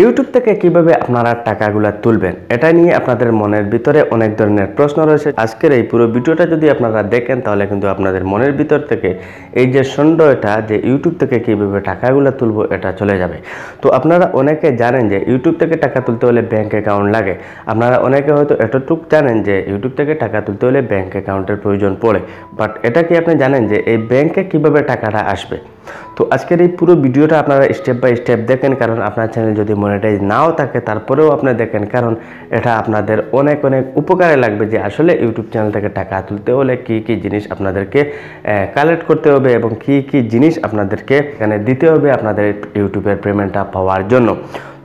YouTube থেকে কিভাবে আপনারা টাকাগুলো তুলবেন এটা নিয়ে আপনাদের মনের ভিতরে অনেক ধরনের প্রশ্ন রয়েছে আজকের এই পুরো ভিডিওটা যদি আপনারা দেখেন তাহলে কিন্তু আপনাদের মনের ভিতর থেকে এই যে সন্দেহটা যে ইউটিউব থেকে কিভাবে টাকাগুলো তুলবো এটা চলে যাবে তো আপনারা অনেকে জানেন যে ইউটিউব থেকে টাকা তুলতে হলে ব্যাঙ্ক অ্যাকাউন্ট লাগে আপনারা অনেকে হয়তো এতটুক জানেন যে ইউটিউব থেকে টাকা তুলতে হলে ব্যাঙ্ক অ্যাকাউন্টের প্রয়োজন পড়ে বাট এটা কি আপনি জানেন যে এই ব্যাঙ্কে কিভাবে টাকাটা আসবে তো আজকের এই পুরো ভিডিওটা আপনারা স্টেপ বাই স্টেপ দেখেন কারণ আপনার চ্যানেল যদি মনিটাইজ নাও থাকে তারপরেও আপনি দেখেন কারণ এটা আপনাদের অনেক অনেক উপকারে লাগবে যে আসলে ইউটিউব চ্যানেল থেকে টাকা তুলতে হলে কী কী জিনিস আপনাদেরকে কালেক্ট করতে হবে এবং কী কী জিনিস আপনাদেরকে এখানে দিতে হবে আপনাদের ইউটিউবের পেমেন্টটা পাওয়ার জন্য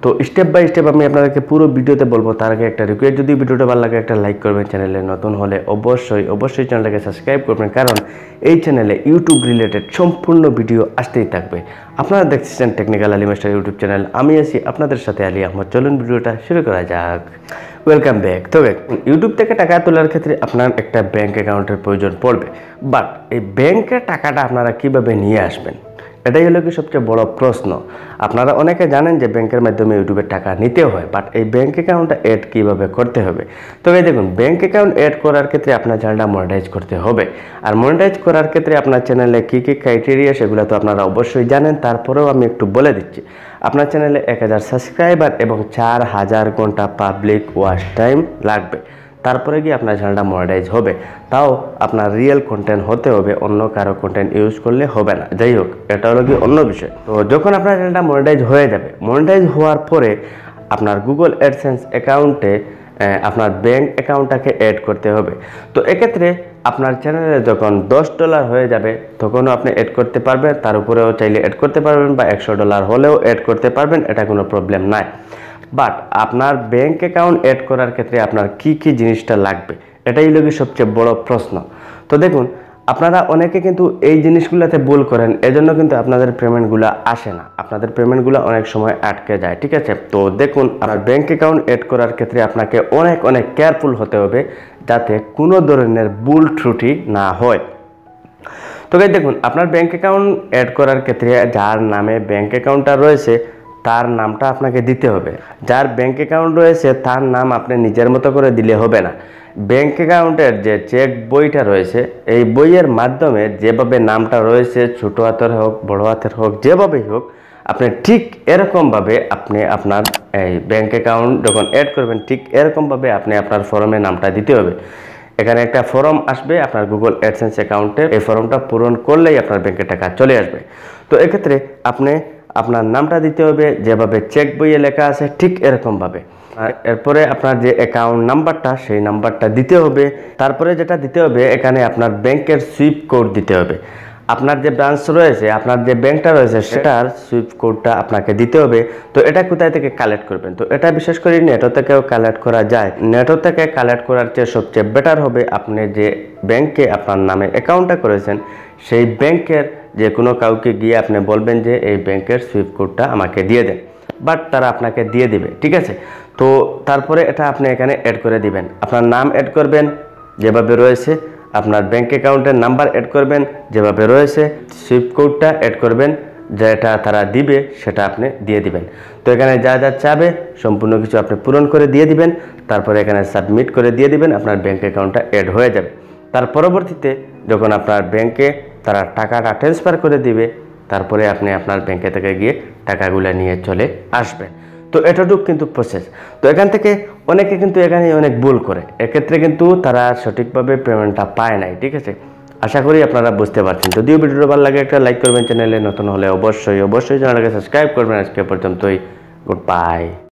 তো স্টেপ বাই স্টেপ আমি আপনাদেরকে পুরো ভিডিওতে বলবো তার আগে একটা রিকোয়েস্ট যদি ভিডিওটা ভালো লাগে একটা লাইক করবেন চ্যানেলে নতুন হলে অবশ্যই অবশ্যই চ্যানেলটাকে সাবস্ক্রাইব করবেন কারণ এই চ্যানেলে ইউটিউব রিলেটেড সম্পূর্ণ ভিডিও আসতেই থাকবে আপনারা দেখতেছেন technical Ali master YouTube channel আমি আছি আপনাদের সাথে আলী আহমদ চলুন ভিডিওটা শুরু করা যাক ওয়েলকাম ব্যাক তবে ইউটিউব থেকে টাকা তোলার ক্ষেত্রে আপনার একটা ব্যাঙ্ক অ্যাকাউন্টের প্রয়োজন পড়বে বাট এই ব্যাঙ্কের টাকাটা আপনারা কিভাবে নিয়ে আসবেন এটাই হলো কি সবচেয়ে বড় প্রশ্ন আপনারা অনেকে জানেন যে ব্যাংকের মাধ্যমে ইউটিউবে টাকা নিতে হয় বাট এই ব্যাংক অ্যাকাউন্টটা অ্যাড কীভাবে করতে হবে তো এই দেখুন ব্যাংক অ্যাকাউন্ট অ্যাড করার ক্ষেত্রে আপনার চ্যানেলটা মনিটাইজ করতে হবে আর মনিটাইজ করার ক্ষেত্রে আপনার চ্যানেলে কী কী ক্রাইটেরিয়া সেগুলো তো আপনারা অবশ্যই জানেন তারপরেও আমি একটু বলে দিচ্ছি আপনার চ্যানেলে এক হাজার সাবস্ক্রাইবার এবং চার হাজার ঘন্টা পাবলিক ওয়াচ টাইম লাগবে তারপরে গিয়ে আপনার চ্যানেলটা মনিটাইজ হবে তাও আপনার রিয়েল কন্টেন্ট হতে হবে অন্য কারো কন্টেন্ট ইউজ করলে হবে না যাই হোক এটা হলো কি অন্য বিষয় তো যখন আপনার চ্যানেলটা মনিটাইজ হয়ে যাবে মনিটাইজ হওয়ার পরে আপনার গুগল অ্যাডসেন্স অ্যাকাউন্টে আপনার ব্যাঙ্ক অ্যাকাউন্টটাকে অ্যাড করতে হবে তো এক্ষেত্রে আপনার চ্যানেলে যখন দশ ডলার হয়ে যাবে তখনও আপনি অ্যাড করতে পারবেন তার উপরেও চাইলে অ্যাড করতে পারবেন বা একশো ডলার হলেও অ্যাড করতে পারবেন এটা কোনো প্রবলেম নাই বাট আপনার ব্যাঙ্ক অ্যাকাউন্ট অ্যাড করার ক্ষেত্রে আপনার কি কি জিনিসটা লাগবে এটাই লোকের সবচেয়ে বড় প্রশ্ন তো দেখুন আপনারা অনেকে কিন্তু এই জিনিসগুলোতে ভুল করেন এজন্য কিন্তু আপনাদের পেমেন্টগুলো আসে না আপনাদের পেমেন্টগুলো অনেক সময় আটকে যায় ঠিক আছে তো দেখুন আপনার ব্যাঙ্ক অ্যাকাউন্ট অ্যাড করার ক্ষেত্রে আপনাকে অনেক অনেক কেয়ারফুল হতে হবে যাতে কোনো ধরনের ভুল ত্রুটি না হয় তো দেখুন আপনার ব্যাঙ্ক অ্যাকাউন্ট অ্যাড করার ক্ষেত্রে যার নামে ব্যাঙ্ক অ্যাকাউন্টটা রয়েছে তার নামটা আপনাকে দিতে হবে যার ব্যাংক অ্যাকাউন্ট রয়েছে তার নাম আপনি নিজের মতো করে দিলে হবে না ব্যাংক অ্যাকাউন্টের যে চেক বইটা রয়েছে এই বইয়ের মাধ্যমে যেভাবে নামটা রয়েছে ছোটো হাতের হোক বড়ো হাতের হোক যেভাবেই হোক আপনি ঠিক এরকমভাবে আপনি আপনার এই ব্যাঙ্ক অ্যাকাউন্ট যখন অ্যাড করবেন ঠিক এরকমভাবে আপনি আপনার ফর্মে নামটা দিতে হবে এখানে একটা ফর্ম আসবে আপনার গুগল অ্যাডসেন্স অ্যাকাউন্টে এই ফর্মটা পূরণ করলেই আপনার ব্যাঙ্কে টাকা চলে আসবে তো এক্ষেত্রে আপনি আপনার নামটা দিতে হবে যেভাবে চেক বইয়ে লেখা আছে ঠিক এরকমভাবে আর এরপরে আপনার যে অ্যাকাউন্ট নাম্বারটা সেই নাম্বারটা দিতে হবে তারপরে যেটা দিতে হবে এখানে আপনার ব্যাংকের সুইপ কোড দিতে হবে আপনার যে ব্রাঞ্চ রয়েছে আপনার যে ব্যাংকটা রয়েছে সেটার সুইপ কোডটা আপনাকে দিতে হবে তো এটা কোথায় থেকে কালেক্ট করবেন তো এটা বিশেষ করে নেটো থেকেও কালেক্ট করা যায় নেটো থেকে কালেক্ট করার চেয়ে সবচেয়ে বেটার হবে আপনি যে ব্যাংকে আপনার নামে অ্যাকাউন্টটা করেছেন সেই ব্যাংকের যে কোনো কাউকে গিয়ে আপনি বলবেন যে এই ব্যাংকের সুইপ কোডটা আমাকে দিয়ে দেন বাট তারা আপনাকে দিয়ে দিবে ঠিক আছে তো তারপরে এটা আপনি এখানে অ্যাড করে দিবেন আপনার নাম অ্যাড করবেন যেভাবে রয়েছে আপনার ব্যাঙ্ক অ্যাকাউন্টের নাম্বার অ্যাড করবেন যেভাবে রয়েছে সুইপ কোডটা অ্যাড করবেন যেটা তারা দিবে সেটা আপনি দিয়ে দিবেন তো এখানে যা যা চাবে সম্পূর্ণ কিছু আপনি পূরণ করে দিয়ে দিবেন তারপরে এখানে সাবমিট করে দিয়ে দিবেন আপনার ব্যাঙ্ক অ্যাকাউন্টটা অ্যাড হয়ে যাবে তার পরবর্তীতে যখন আপনার ব্যাংকে তারা টাকাটা ট্রান্সফার করে দিবে তারপরে আপনি আপনার ব্যাংকে থেকে গিয়ে টাকাগুলো নিয়ে চলে আসবেন তো এটাটুক কিন্তু প্রসেস তো এখান থেকে অনেকে কিন্তু এখানে অনেক ভুল করে এক্ষেত্রে কিন্তু তারা সঠিকভাবে পেমেন্টটা পায় নাই ঠিক আছে আশা করি আপনারা বুঝতে পারছেন যদিও ভিডিওটা ভালো লাগে একটা লাইক করবেন চ্যানেলে নতুন হলে অবশ্যই অবশ্যই চ্যানেলটাকে সাবস্ক্রাইব করবেন আজকে পর্যন্তই গুড বাই